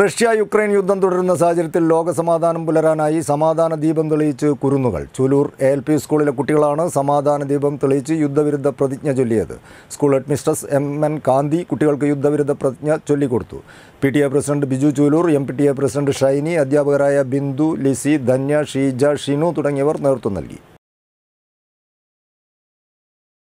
Russia Ukraine യുദ്ധം തുടരുന്ന സാഹചര്യത്തിൽ ലോകസമാധാനം പുലരാനായി സമാധാന ദീപം തെളിയിച്ച് കുരുന്നുകൾ ചുലൂർ എൽ പി സ്കൂളിലെ കുട്ടികളാണ് സമാധാന ദീപം തെളിയിച്ച് യുദ്ധവിരുദ്ധ പ്രതിജ്ഞ ചൊല്ലിയത് school headmistress M N Kanthi കുട്ടികൾക്ക് യുദ്ധവിരുദ്ധ പ്രതിജ്ഞ ചൊല്ലിക്കൊടുത്തു P T A president Biju Chulur M P T A president Shiny അധ്യാപകരായ ബിന്ദു ലിസി ധന്യ ഷീജ ഷിനു തുടങ്ങിയവർ നേതൃത്വം നൽകി